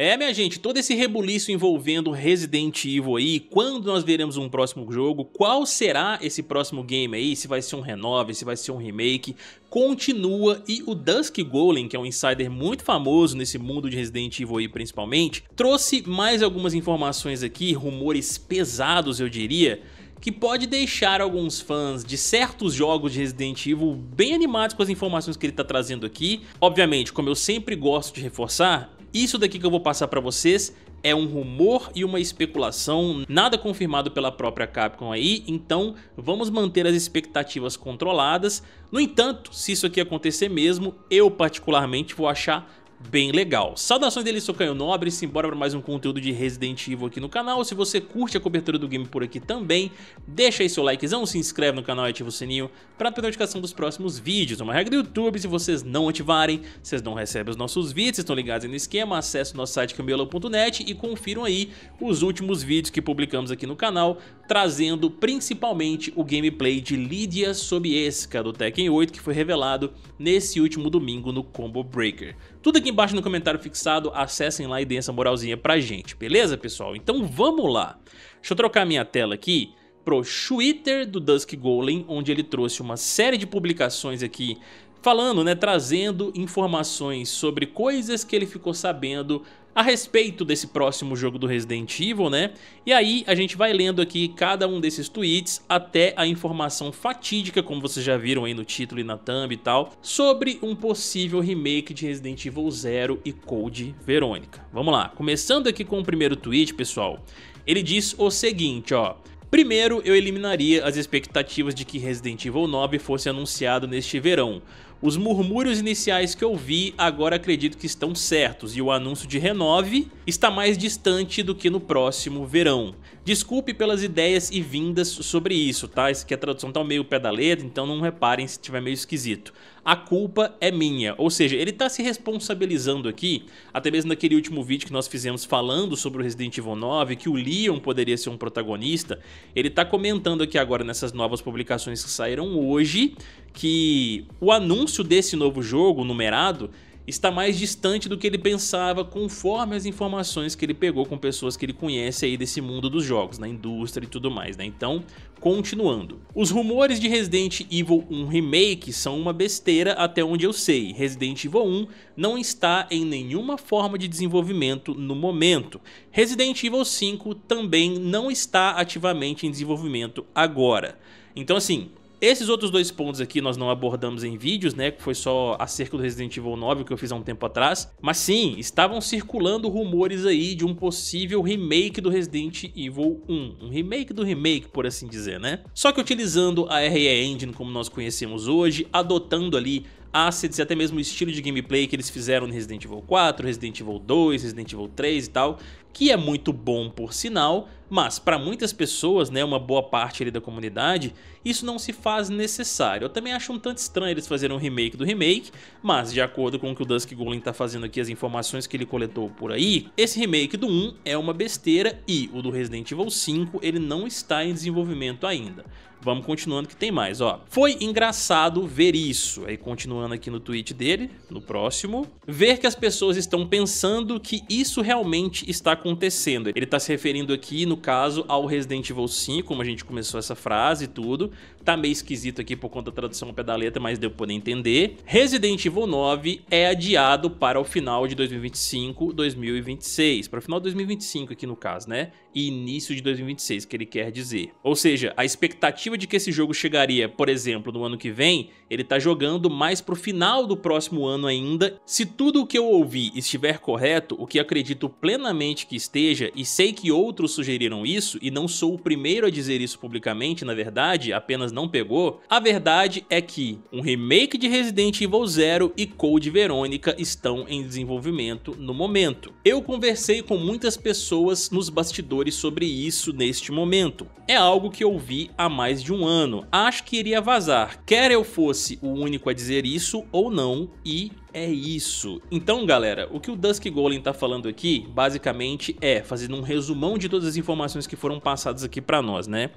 É, minha gente, todo esse rebuliço envolvendo Resident Evil aí, quando nós veremos um próximo jogo, qual será esse próximo game aí, se vai ser um renove, se vai ser um remake, continua e o Dusk Golem, que é um insider muito famoso nesse mundo de Resident Evil aí principalmente, trouxe mais algumas informações aqui, rumores pesados eu diria, que pode deixar alguns fãs de certos jogos de Resident Evil bem animados com as informações que ele está trazendo aqui. Obviamente, como eu sempre gosto de reforçar, isso daqui que eu vou passar para vocês é um rumor e uma especulação, nada confirmado pela própria Capcom aí, então vamos manter as expectativas controladas. No entanto, se isso aqui acontecer mesmo, eu particularmente vou achar bem legal. Saudações dele, sou Canho Nobre, simbora para mais um conteúdo de Resident Evil aqui no canal. Se você curte a cobertura do game por aqui também, deixa aí seu likezão, se inscreve no canal e ativa o sininho para ter notificação dos próximos vídeos. É Uma regra do YouTube, se vocês não ativarem, vocês não recebem os nossos vídeos, estão ligados aí no esquema, acesse o nosso site cambiolo.net e confiram aí os últimos vídeos que publicamos aqui no canal, trazendo principalmente o gameplay de Lídia Sobieska do Tekken 8 que foi revelado nesse último domingo no Combo Breaker. Tudo aqui embaixo no comentário fixado, acessem lá e deem essa moralzinha pra gente, beleza, pessoal? Então vamos lá. Deixa eu trocar minha tela aqui pro Twitter do Dusk Golem, onde ele trouxe uma série de publicações aqui falando, né, trazendo informações sobre coisas que ele ficou sabendo a respeito desse próximo jogo do Resident Evil, né? E aí a gente vai lendo aqui cada um desses tweets até a informação fatídica, como vocês já viram aí no título e na thumb e tal, sobre um possível remake de Resident Evil 0 e Code Verônica. Vamos lá, começando aqui com o primeiro tweet, pessoal. Ele diz o seguinte, ó... Primeiro, eu eliminaria as expectativas de que Resident Evil 9 fosse anunciado neste verão, os murmúrios iniciais que eu vi agora acredito que estão certos e o anúncio de Renove está mais distante do que no próximo verão. Desculpe pelas ideias e vindas sobre isso, tá? Isso aqui a tradução tá meio pé da letra, então não reparem se tiver meio esquisito. A culpa é minha, ou seja, ele tá se responsabilizando aqui, até mesmo naquele último vídeo que nós fizemos falando sobre o Resident Evil 9, que o Leon poderia ser um protagonista, ele tá comentando aqui agora nessas novas publicações que saíram hoje, que o anúncio desse novo jogo numerado está mais distante do que ele pensava conforme as informações que ele pegou com pessoas que ele conhece aí desse mundo dos jogos, na indústria e tudo mais, né? Então, continuando. Os rumores de Resident Evil 1 Remake são uma besteira até onde eu sei. Resident Evil 1 não está em nenhuma forma de desenvolvimento no momento. Resident Evil 5 também não está ativamente em desenvolvimento agora. Então assim, esses outros dois pontos aqui nós não abordamos em vídeos, né? Que foi só acerca do Resident Evil 9 que eu fiz há um tempo atrás. Mas sim, estavam circulando rumores aí de um possível remake do Resident Evil 1. Um remake do remake, por assim dizer, né? Só que utilizando a RE Engine como nós conhecemos hoje, adotando ali assets e até mesmo o estilo de gameplay que eles fizeram no Resident Evil 4, Resident Evil 2, Resident Evil 3 e tal, que é muito bom por sinal, mas para muitas pessoas, né, uma boa parte ali da comunidade, isso não se faz necessário. Eu também acho um tanto estranho eles fazerem um remake do remake, mas de acordo com o que o Dusk Golem está fazendo aqui, as informações que ele coletou por aí, esse remake do 1 é uma besteira e o do Resident Evil 5 ele não está em desenvolvimento ainda. Vamos continuando que tem mais, ó. Foi engraçado ver isso. Aí continuando aqui no tweet dele, no próximo. Ver que as pessoas estão pensando que isso realmente está acontecendo. Ele está se referindo aqui no caso ao Resident Evil 5, como a gente começou essa frase e tudo. Tá meio esquisito aqui por conta da tradução ao pé da letra, mas deu pra poder entender. Resident Evil 9 é adiado para o final de 2025, 2026. Para o final de 2025 aqui no caso, né? E início de 2026, que ele quer dizer. Ou seja, a expectativa de que esse jogo chegaria, por exemplo, no ano que vem, ele tá jogando mais pro final do próximo ano ainda. Se tudo o que eu ouvi estiver correto, o que acredito plenamente que esteja, e sei que outros sugeriram descobriram isso, e não sou o primeiro a dizer isso publicamente, na verdade, apenas não pegou, a verdade é que um remake de Resident Evil Zero e Code Verônica estão em desenvolvimento no momento. Eu conversei com muitas pessoas nos bastidores sobre isso neste momento. É algo que eu vi há mais de um ano. Acho que iria vazar, quer eu fosse o único a dizer isso ou não, e é isso. Então, galera, o que o Dusk Golem tá falando aqui, basicamente, é, fazendo um resumão de todas as informações que foram passadas aqui pra nós, né?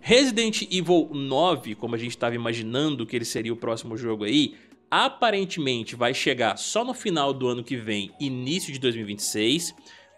Resident Evil 9, como a gente estava imaginando que ele seria o próximo jogo aí, aparentemente vai chegar só no final do ano que vem, início de 2026.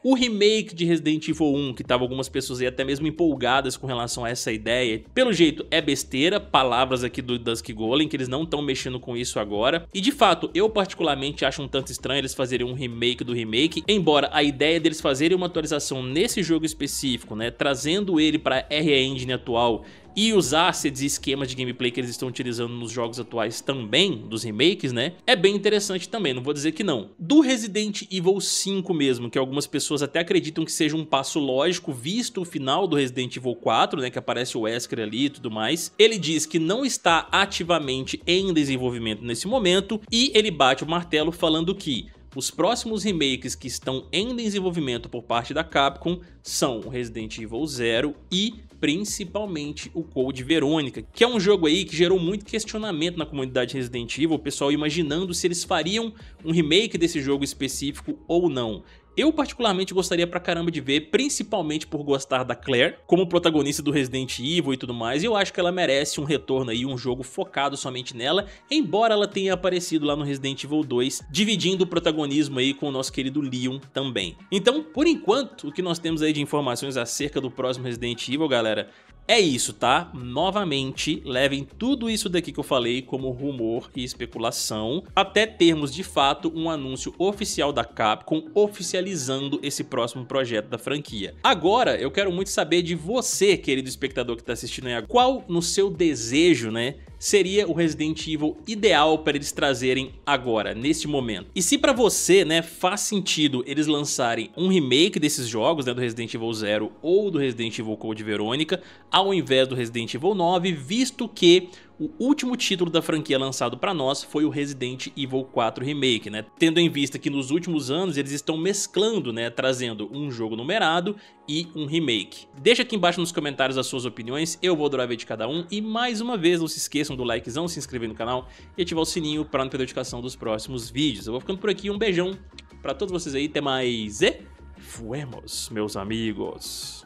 O remake de Resident Evil 1, que tava algumas pessoas aí até mesmo empolgadas com relação a essa ideia, pelo jeito é besteira, palavras aqui do Dusk Golem, que eles não estão mexendo com isso agora. E de fato, eu particularmente acho um tanto estranho eles fazerem um remake do remake, embora a ideia deles fazerem uma atualização nesse jogo específico, né, trazendo ele para a engine atual e os assets e esquemas de gameplay que eles estão utilizando nos jogos atuais também, dos remakes, né? É bem interessante também, não vou dizer que não. Do Resident Evil 5 mesmo, que algumas pessoas até acreditam que seja um passo lógico, visto o final do Resident Evil 4, né? Que aparece o Wesker ali e tudo mais. Ele diz que não está ativamente em desenvolvimento nesse momento e ele bate o martelo falando que os próximos remakes que estão em desenvolvimento por parte da Capcom são o Resident Evil 0 e principalmente o Code Verônica, que é um jogo aí que gerou muito questionamento na comunidade Resident Evil, o pessoal imaginando se eles fariam um remake desse jogo específico ou não. Eu particularmente gostaria pra caramba de ver, principalmente por gostar da Claire como protagonista do Resident Evil e tudo mais, e eu acho que ela merece um retorno aí, um jogo focado somente nela, embora ela tenha aparecido lá no Resident Evil 2, dividindo o protagonismo aí com o nosso querido Leon também. Então, por enquanto, o que nós temos aí de informações acerca do próximo Resident Evil, galera, é isso, tá? Novamente, levem tudo isso daqui que eu falei como rumor e especulação, até termos de fato um anúncio oficial da Capcom oficializando esse próximo projeto da franquia. Agora, eu quero muito saber de você, querido espectador que está assistindo aí, qual no seu desejo, né, seria o Resident Evil ideal para eles trazerem agora, neste momento. E se para você, né, faz sentido eles lançarem um remake desses jogos, né, do Resident Evil 0 ou do Resident Evil Code Verônica, ao invés do Resident Evil 9, visto que o último título da franquia lançado para nós foi o Resident Evil 4 Remake, né? Tendo em vista que nos últimos anos eles estão mesclando, né, trazendo um jogo numerado e um remake. Deixa aqui embaixo nos comentários as suas opiniões, eu vou adorar ver de cada um e mais uma vez não se esqueçam do likezão, se inscrever no canal e ativar o sininho para não perder a notificação dos próximos vídeos. Eu vou ficando por aqui, um beijão para todos vocês aí, até mais e fuemos, meus amigos.